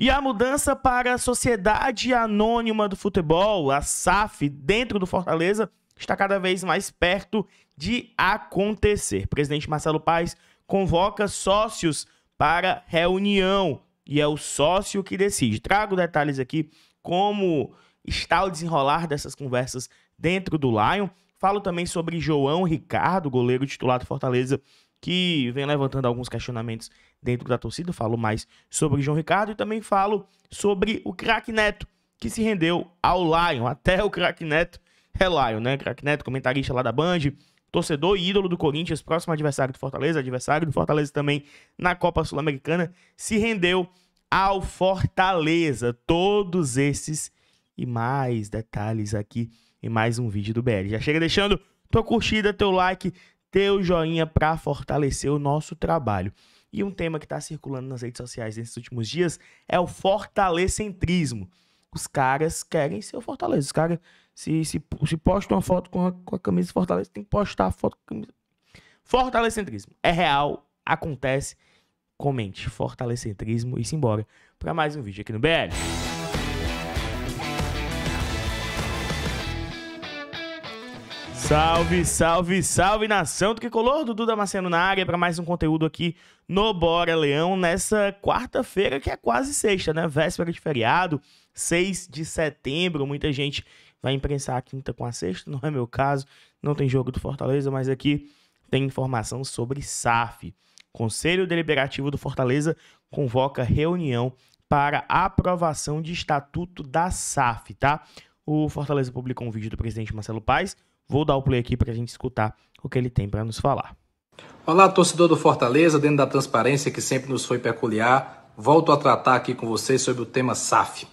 E a mudança para a Sociedade Anônima do Futebol, a SAF, dentro do Fortaleza, está cada vez mais perto de acontecer. presidente Marcelo Paes convoca sócios para reunião e é o sócio que decide. Trago detalhes aqui como está o desenrolar dessas conversas dentro do Lion. Falo também sobre João Ricardo, goleiro titular do Fortaleza, que vem levantando alguns questionamentos dentro da torcida. falo mais sobre João Ricardo e também falo sobre o craque Neto, que se rendeu ao Lion, até o craque Neto é Lion, né? Craque Neto, comentarista lá da Band, torcedor e ídolo do Corinthians, próximo adversário do Fortaleza, adversário do Fortaleza também na Copa Sul-Americana, se rendeu ao Fortaleza. Todos esses e mais detalhes aqui em mais um vídeo do BR. Já chega deixando tua curtida, teu like, teu joinha para fortalecer o nosso trabalho. E um tema que está circulando nas redes sociais nesses últimos dias é o fortalecentrismo. Os caras querem ser o Fortaleza. Os caras, se, se, se postam uma foto com a, com a camisa Fortaleza, tem que postar a foto com a camisa. Fortalecentrismo. É real, acontece. Comente fortalecentrismo e simbora para mais um vídeo aqui no BL. Salve, salve, salve nação do que color, Dudu Damasceno na área para mais um conteúdo aqui no Bora Leão nessa quarta-feira que é quase sexta, né? Véspera de feriado, 6 de setembro. Muita gente vai imprensar a quinta com a sexta, não é meu caso, não tem jogo do Fortaleza, mas aqui tem informação sobre SAF. Conselho Deliberativo do Fortaleza convoca reunião para aprovação de estatuto da SAF, tá? O Fortaleza publicou um vídeo do presidente Marcelo Paes Vou dar o play aqui para a gente escutar o que ele tem para nos falar. Olá, torcedor do Fortaleza, dentro da transparência que sempre nos foi peculiar, volto a tratar aqui com vocês sobre o tema SAF.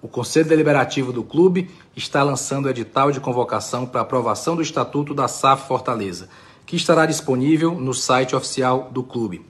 O Conselho Deliberativo do clube está lançando o edital de convocação para aprovação do Estatuto da SAF Fortaleza, que estará disponível no site oficial do clube.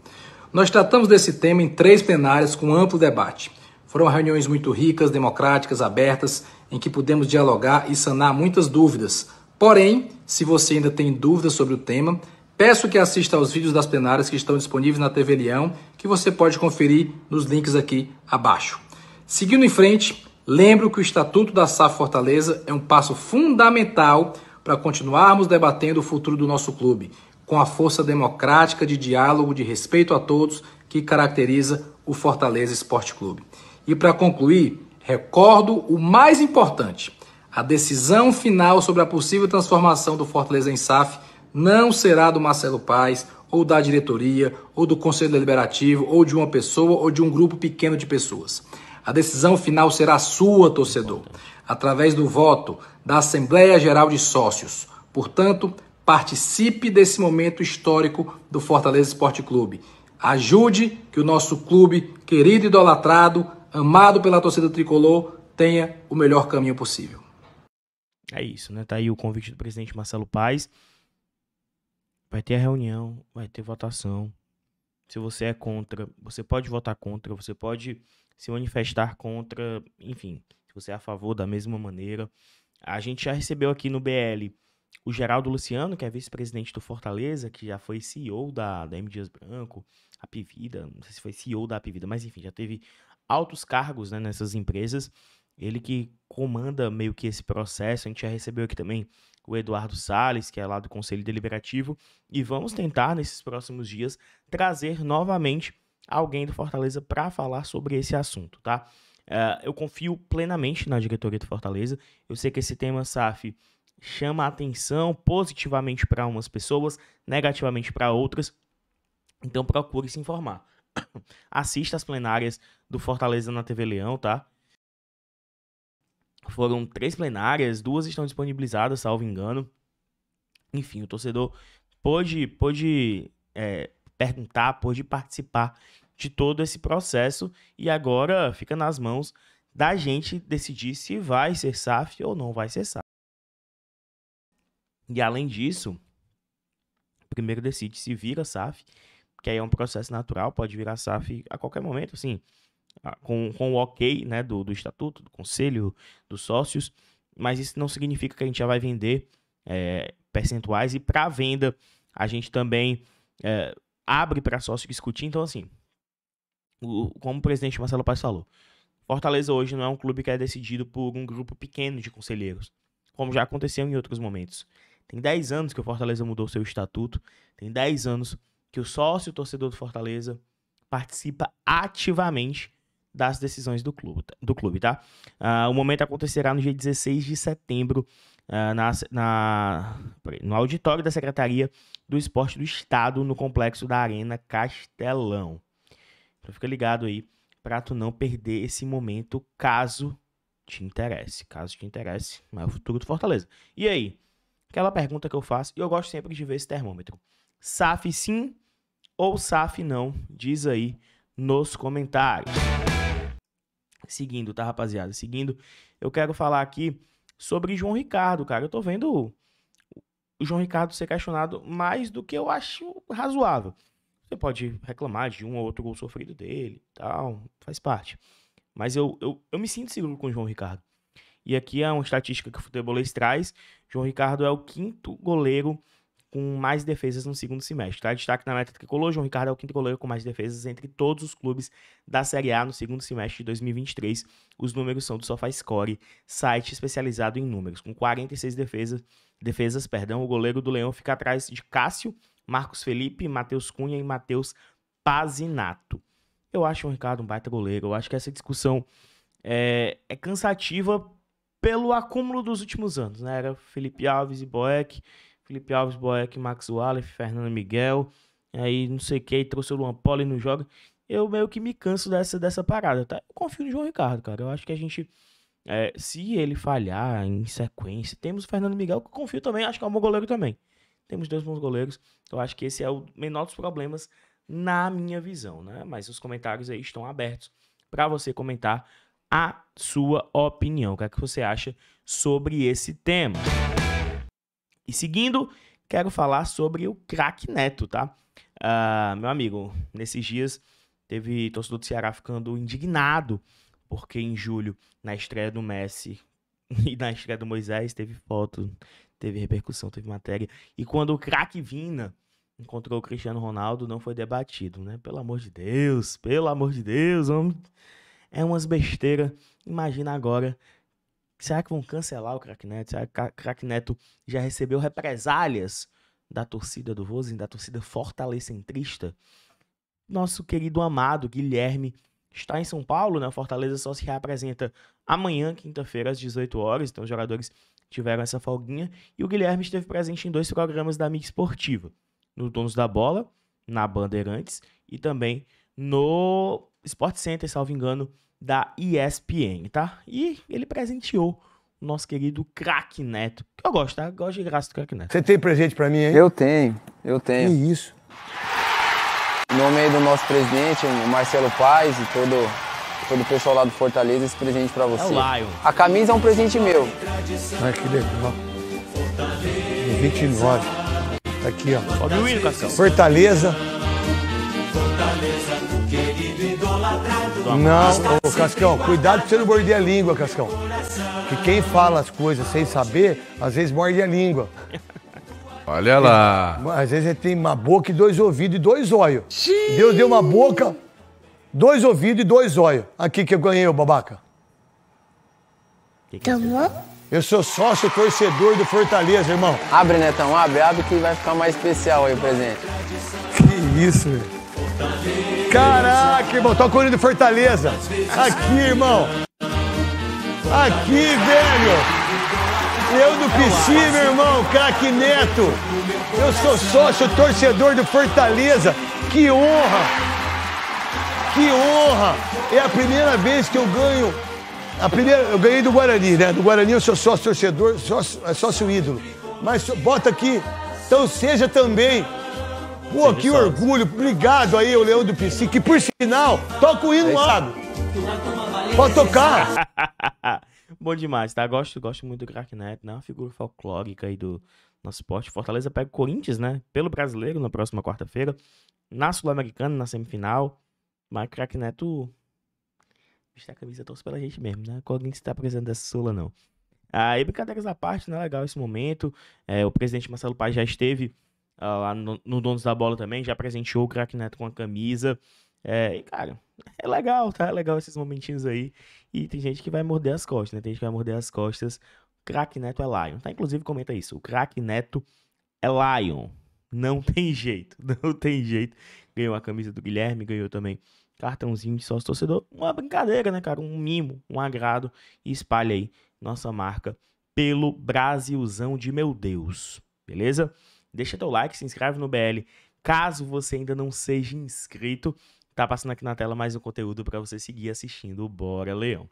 Nós tratamos desse tema em três plenárias com amplo debate. Foram reuniões muito ricas, democráticas, abertas, em que pudemos dialogar e sanar muitas dúvidas Porém, se você ainda tem dúvidas sobre o tema, peço que assista aos vídeos das plenárias que estão disponíveis na TV Leão, que você pode conferir nos links aqui abaixo. Seguindo em frente, lembro que o Estatuto da SAF Fortaleza é um passo fundamental para continuarmos debatendo o futuro do nosso clube, com a força democrática de diálogo, de respeito a todos que caracteriza o Fortaleza Esporte Clube. E para concluir, recordo o mais importante. A decisão final sobre a possível transformação do Fortaleza em SAF não será do Marcelo Paz, ou da diretoria, ou do Conselho Deliberativo, ou de uma pessoa, ou de um grupo pequeno de pessoas. A decisão final será sua, torcedor, através do voto da Assembleia Geral de Sócios. Portanto, participe desse momento histórico do Fortaleza Esporte Clube. Ajude que o nosso clube, querido e idolatrado, amado pela torcida tricolor, tenha o melhor caminho possível. É isso, né? Tá aí o convite do presidente Marcelo Paes. Vai ter a reunião, vai ter votação. Se você é contra, você pode votar contra, você pode se manifestar contra, enfim, se você é a favor da mesma maneira. A gente já recebeu aqui no BL o Geraldo Luciano, que é vice-presidente do Fortaleza, que já foi CEO da, da M. Dias Branco, a Pivida, não sei se foi CEO da Pivida, mas enfim, já teve altos cargos né, nessas empresas ele que comanda meio que esse processo. A gente já recebeu aqui também o Eduardo Sales, que é lá do Conselho Deliberativo, e vamos tentar nesses próximos dias trazer novamente alguém do Fortaleza para falar sobre esse assunto, tá? Uh, eu confio plenamente na diretoria do Fortaleza. Eu sei que esse tema SAF chama atenção positivamente para umas pessoas, negativamente para outras. Então procure se informar. Assista as plenárias do Fortaleza na TV Leão, tá? Foram três plenárias, duas estão disponibilizadas, salvo engano. Enfim, o torcedor pôde, pôde é, perguntar, pôde participar de todo esse processo e agora fica nas mãos da gente decidir se vai ser SAF ou não vai ser SAF. E além disso, primeiro decide se vira SAF, que aí é um processo natural, pode virar SAF a qualquer momento, assim, com, com o ok né, do, do estatuto, do conselho, dos sócios, mas isso não significa que a gente já vai vender é, percentuais e para venda a gente também é, abre para sócio discutir. Então, assim, o, como o presidente Marcelo Paz falou, Fortaleza hoje não é um clube que é decidido por um grupo pequeno de conselheiros, como já aconteceu em outros momentos. Tem 10 anos que o Fortaleza mudou seu estatuto, tem 10 anos que o sócio torcedor do Fortaleza participa ativamente das decisões do clube, tá? do clube tá? Uh, o momento acontecerá no dia 16 de setembro uh, na, na, no auditório da Secretaria do Esporte do Estado, no complexo da Arena Castelão. Então fica ligado aí para tu não perder esse momento caso te interesse, caso te interesse, mas é o futuro do Fortaleza. E aí, aquela pergunta que eu faço, e eu gosto sempre de ver esse termômetro. SAF sim ou SAF não? Diz aí nos comentários. Seguindo, tá, rapaziada? Seguindo, eu quero falar aqui sobre João Ricardo, cara. Eu tô vendo o João Ricardo ser questionado mais do que eu acho razoável. Você pode reclamar de um ou outro gol sofrido dele tal, faz parte. Mas eu, eu, eu me sinto seguro com o João Ricardo. E aqui é uma estatística que o futebolês traz. João Ricardo é o quinto goleiro com mais defesas no segundo semestre. Tá? Destaque na meta tricolor, João Ricardo é o quinto goleiro com mais defesas entre todos os clubes da Série A no segundo semestre de 2023. Os números são do SofaScore, site especializado em números. Com 46 defesas, defesas perdão, o goleiro do Leão fica atrás de Cássio, Marcos Felipe, Matheus Cunha e Matheus Pazinato. Eu acho o Ricardo um baita goleiro. Eu acho que essa discussão é, é cansativa pelo acúmulo dos últimos anos. Né? Era Felipe Alves e Boeck Felipe Alves, Boeck, Max Wallace, Fernando Miguel, aí não sei o que, trouxe o Luan Poli não joga. Eu meio que me canso dessa, dessa parada, tá? Eu confio no João Ricardo, cara. Eu acho que a gente, é, se ele falhar em sequência, temos o Fernando Miguel, que eu confio também, acho que é um bom goleiro também. Temos dois bons goleiros. Eu acho que esse é o menor dos problemas na minha visão, né? Mas os comentários aí estão abertos para você comentar a sua opinião. O que é que você acha sobre esse tema? Música e seguindo, quero falar sobre o craque Neto, tá? Uh, meu amigo, nesses dias teve torcedor do Ceará ficando indignado, porque em julho, na estreia do Messi e na estreia do Moisés, teve foto, teve repercussão, teve matéria. E quando o craque Vina encontrou o Cristiano Ronaldo, não foi debatido, né? Pelo amor de Deus, pelo amor de Deus, homem. É umas besteiras. Imagina agora Será que vão cancelar o Crack Neto? Será que o Crack Neto já recebeu represálias da torcida do Rosen, da torcida fortalecentrista? Nosso querido amado Guilherme está em São Paulo, né? Fortaleza só se reapresenta amanhã, quinta-feira, às 18 horas. Então os jogadores tiveram essa folguinha. E o Guilherme esteve presente em dois programas da Mídia Esportiva: no Donos da Bola, na Bandeirantes, e também no Sport Center, salvo engano, da ESPN, tá? E ele presenteou o nosso querido Crack Neto. Que eu gosto, tá? Eu gosto de graça do Crack Neto. Você tem presente para mim, hein? Eu tenho, eu tenho. Que isso? Em nome aí do nosso presidente, o Marcelo Paz e todo, todo o pessoal lá do Fortaleza, esse presente para você. É o Lion. A camisa é um presente meu. Ai, que legal. 29. Tá aqui, ó. Sobe o hino, Fortaleza. Fortaleza, querido idolatrado. Não, Ô, Cascão, cuidado pra você não morder a língua, Cascão. Que quem fala as coisas sem saber, às vezes morde a língua. Olha lá. Às vezes ele tem uma boca e dois ouvidos e dois olhos. Deus deu uma boca, dois ouvidos e dois olhos. Aqui que eu ganhei, ô babaca. Que é tá bom? Eu sou sócio torcedor do Fortaleza, irmão. Abre, Netão, abre, abre que vai ficar mais especial aí o presente. Que isso, velho. Caraca, irmão, toca tá o hino de Fortaleza. Aqui, irmão. Aqui, velho. Eu do Pici, meu irmão, craque Neto. Eu sou sócio torcedor do Fortaleza. Que honra! Que honra! É a primeira vez que eu ganho. A primeira, eu ganhei do Guarani, né? Do Guarani eu sou sócio torcedor, sócio, é sócio ídolo. Mas bota aqui, então seja também Pô, que orgulho. Obrigado aí, o Leão do PC, que por sinal, toca o hino lá. Pode tocar. Bom demais, tá? Gosto, gosto muito do craque Neto, né? Uma figura folclórica aí do nosso esporte. Fortaleza pega o Corinthians, né? Pelo brasileiro, na próxima quarta-feira. Na Sul-Americana, na semifinal. Mas craque Neto. Vestir a camisa torce pela gente mesmo, né? que está presente dessa Sula, não. Aí, brincadeiras à parte, né? Legal esse momento. É, o presidente Marcelo Paz já esteve ah, lá no, no, Donos da Bola também, já presenteou o Crack Neto com a camisa. É, e, cara, é legal, tá? É legal esses momentinhos aí. E tem gente que vai morder as costas, né? Tem gente que vai morder as costas. Crack Neto é Lion, tá? Inclusive comenta isso. O Crack Neto é Lion. Não tem jeito, não tem jeito. Ganhou a camisa do Guilherme, ganhou também cartãozinho de sócio torcedor. Uma brincadeira, né, cara? Um mimo, um agrado. E espalha aí nossa marca pelo Brasilzão de meu Deus. Beleza? deixa teu like, se inscreve no BL. Caso você ainda não seja inscrito, tá passando aqui na tela mais um conteúdo para você seguir assistindo. Bora, Leão.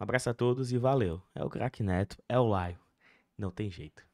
Um abraço a todos e valeu. É o Crack Neto, é o Laio. Não tem jeito.